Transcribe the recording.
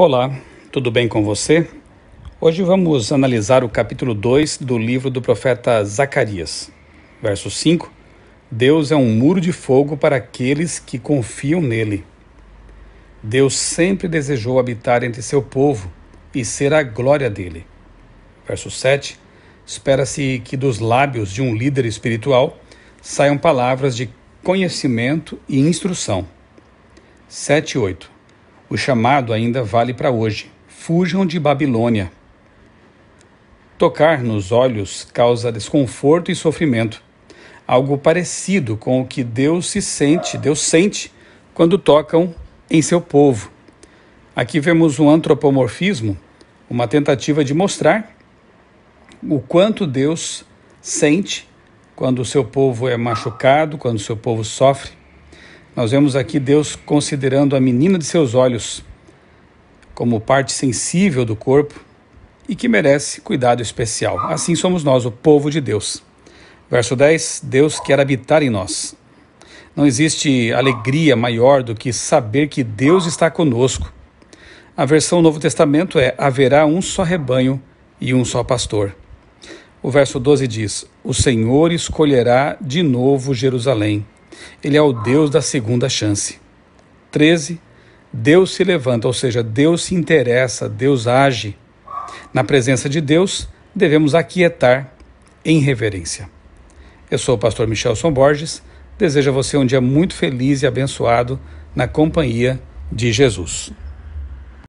Olá, tudo bem com você? Hoje vamos analisar o capítulo 2 do livro do profeta Zacarias. Verso 5: Deus é um muro de fogo para aqueles que confiam nele. Deus sempre desejou habitar entre seu povo e ser a glória dele. Verso 7: Espera-se que dos lábios de um líder espiritual saiam palavras de conhecimento e instrução. 7 e 8 o chamado ainda vale para hoje. Fujam de Babilônia. Tocar nos olhos causa desconforto e sofrimento, algo parecido com o que Deus se sente, Deus sente quando tocam em seu povo. Aqui vemos um antropomorfismo, uma tentativa de mostrar o quanto Deus sente quando o seu povo é machucado, quando o seu povo sofre. Nós vemos aqui Deus considerando a menina de seus olhos como parte sensível do corpo e que merece cuidado especial. Assim somos nós, o povo de Deus. Verso 10: Deus quer habitar em nós. Não existe alegria maior do que saber que Deus está conosco. A versão Novo Testamento é: haverá um só rebanho e um só pastor. O verso 12 diz: O Senhor escolherá de novo Jerusalém. Ele é o Deus da segunda chance. 13. Deus se levanta, ou seja, Deus se interessa, Deus age. Na presença de Deus, devemos aquietar em reverência. Eu sou o pastor Michelson Borges. Desejo a você um dia muito feliz e abençoado na companhia de Jesus.